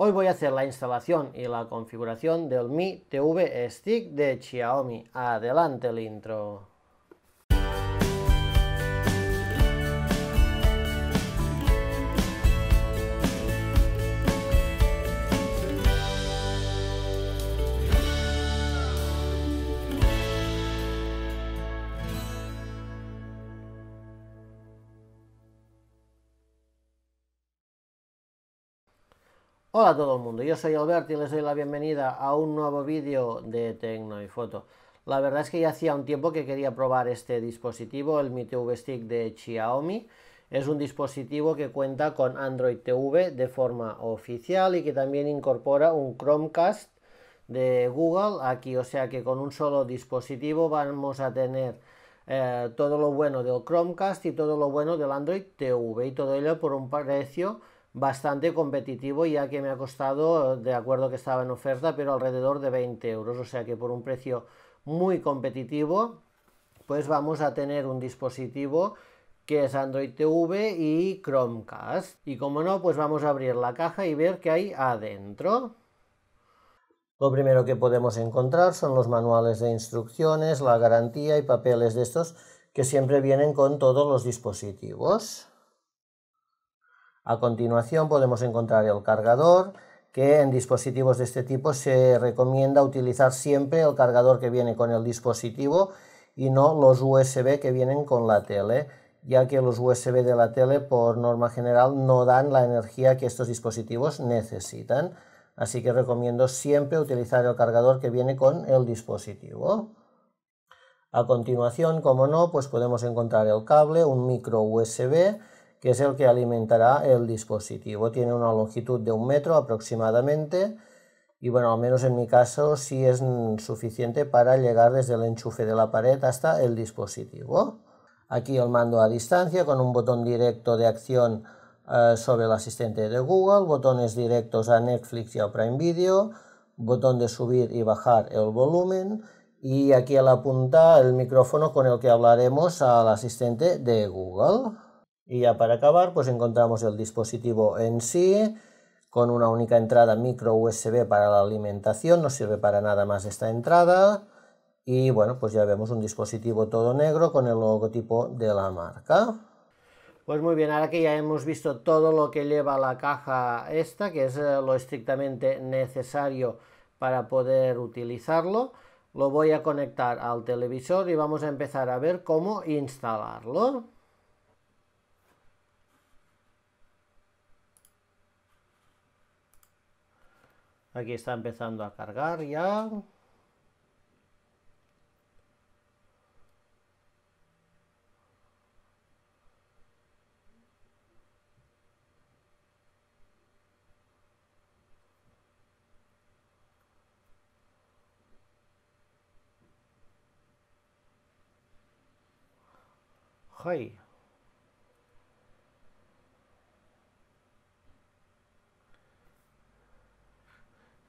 Hoy voy a hacer la instalación y la configuración del Mi TV Stick de Xiaomi. Adelante el intro. Hola a todo el mundo, yo soy Albert y les doy la bienvenida a un nuevo vídeo de Tecno y Foto. La verdad es que ya hacía un tiempo que quería probar este dispositivo, el Mi TV Stick de Xiaomi. Es un dispositivo que cuenta con Android TV de forma oficial y que también incorpora un Chromecast de Google aquí, o sea que con un solo dispositivo vamos a tener eh, todo lo bueno del Chromecast y todo lo bueno del Android TV y todo ello por un precio bastante competitivo ya que me ha costado, de acuerdo que estaba en oferta, pero alrededor de 20 euros, o sea que por un precio muy competitivo, pues vamos a tener un dispositivo que es Android TV y Chromecast. Y como no, pues vamos a abrir la caja y ver qué hay adentro. Lo primero que podemos encontrar son los manuales de instrucciones, la garantía y papeles de estos que siempre vienen con todos los dispositivos. A continuación podemos encontrar el cargador, que en dispositivos de este tipo se recomienda utilizar siempre el cargador que viene con el dispositivo y no los USB que vienen con la tele, ya que los USB de la tele por norma general no dan la energía que estos dispositivos necesitan. Así que recomiendo siempre utilizar el cargador que viene con el dispositivo. A continuación, como no, pues podemos encontrar el cable, un micro USB, que es el que alimentará el dispositivo. Tiene una longitud de un metro aproximadamente y bueno, al menos en mi caso sí es suficiente para llegar desde el enchufe de la pared hasta el dispositivo. Aquí el mando a distancia con un botón directo de acción eh, sobre el asistente de Google, botones directos a Netflix y a Prime Video, botón de subir y bajar el volumen y aquí a la punta el micrófono con el que hablaremos al asistente de Google. Y ya para acabar, pues encontramos el dispositivo en sí, con una única entrada micro USB para la alimentación, no sirve para nada más esta entrada. Y bueno, pues ya vemos un dispositivo todo negro con el logotipo de la marca. Pues muy bien, ahora que ya hemos visto todo lo que lleva la caja esta, que es eh, lo estrictamente necesario para poder utilizarlo, lo voy a conectar al televisor y vamos a empezar a ver cómo instalarlo. Aquí está empezando a cargar ya.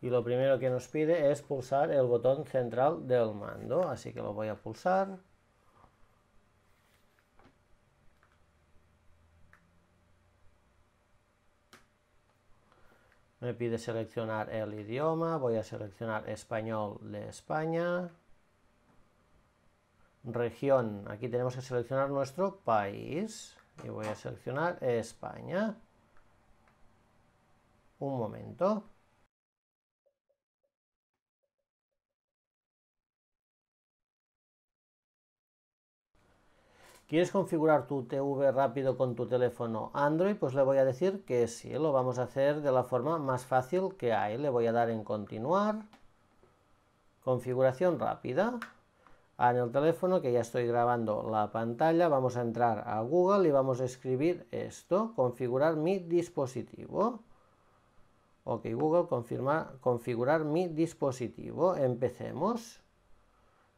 y lo primero que nos pide es pulsar el botón central del mando, así que lo voy a pulsar. Me pide seleccionar el idioma, voy a seleccionar español de España. Región, aquí tenemos que seleccionar nuestro país y voy a seleccionar España. Un momento. ¿Quieres configurar tu TV rápido con tu teléfono Android? Pues le voy a decir que sí, lo vamos a hacer de la forma más fácil que hay. Le voy a dar en continuar, configuración rápida. En el teléfono que ya estoy grabando la pantalla, vamos a entrar a Google y vamos a escribir esto, configurar mi dispositivo. Ok, Google, confirmar, configurar mi dispositivo. Empecemos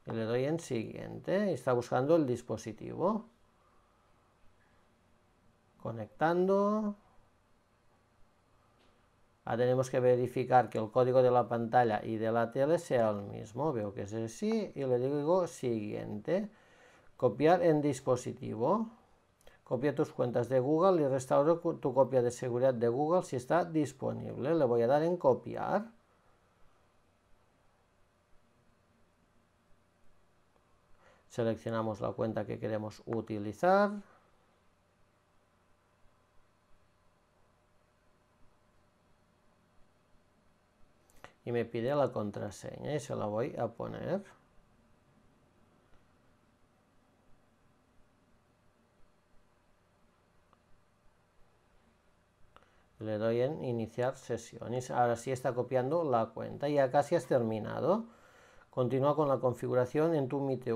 y le doy en siguiente, está buscando el dispositivo. Conectando. Ahora tenemos que verificar que el código de la pantalla y de la tele sea el mismo. Veo que es así y le digo siguiente. Copiar en dispositivo. Copia tus cuentas de Google y restauro tu copia de seguridad de Google si está disponible. Le voy a dar en copiar. Seleccionamos la cuenta que queremos utilizar. Y me pide la contraseña y se la voy a poner. Le doy en iniciar sesión. Y ahora sí está copiando la cuenta. Ya casi has terminado. Continúa con la configuración en tu Mi Le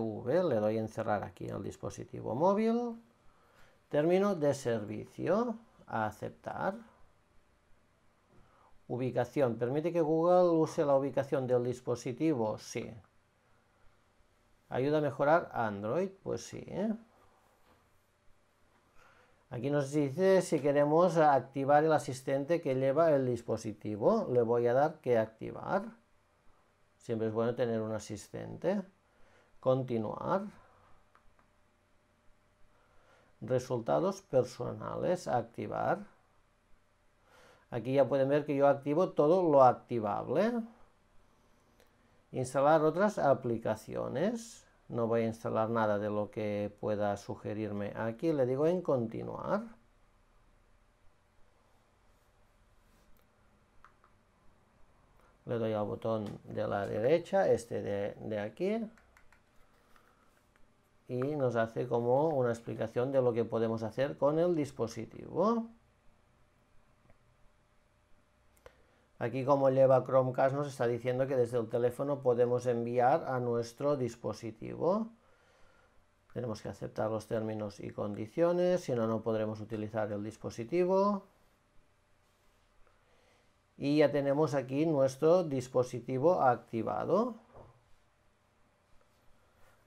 doy a encerrar aquí el dispositivo móvil. Término de servicio. aceptar. Ubicación. ¿Permite que Google use la ubicación del dispositivo? Sí. ¿Ayuda a mejorar Android? Pues sí. ¿eh? Aquí nos dice si queremos activar el asistente que lleva el dispositivo. Le voy a dar que activar. Siempre es bueno tener un asistente. Continuar. Resultados personales. Activar. Aquí ya pueden ver que yo activo todo lo activable. Instalar otras aplicaciones. No voy a instalar nada de lo que pueda sugerirme aquí. Le digo en continuar. le doy al botón de la derecha, este de, aquí, y nos hace como una explicación de lo que podemos hacer con el dispositivo. Aquí como lleva Chromecast nos está diciendo que desde el teléfono podemos enviar a nuestro dispositivo. Tenemos que aceptar los términos y condiciones, si no, no podremos utilizar el dispositivo y ya tenemos aquí nuestro dispositivo activado.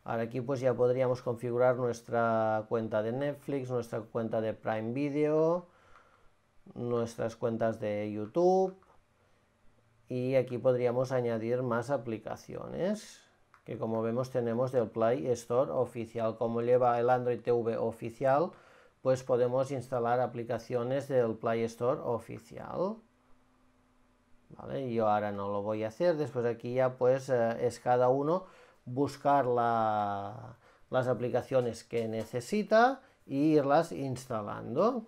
Ahora aquí pues ya podríamos configurar nuestra cuenta de Netflix, nuestra cuenta de Prime Video, nuestras cuentas de YouTube y aquí podríamos añadir más aplicaciones que como vemos tenemos del Play Store oficial. Como lleva el Android TV oficial pues podemos instalar aplicaciones del Play Store oficial. Yo ahora no lo voy a hacer, después aquí ya pues eh, es cada uno buscar las aplicaciones que necesita e irlas instalando.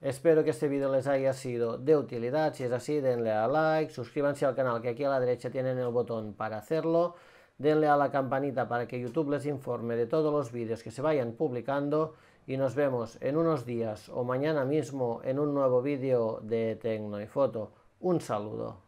Espero que este vídeo les haya sido de utilidad, si es así denle a like, suscríbanse al canal que aquí a la derecha tienen el botón para hacerlo, denle a la campanita para que YouTube les informe de todos los vídeos que se vayan publicando y nos vemos en unos días o mañana mismo en un nuevo vídeo de Tecno y Foto. Un saludo.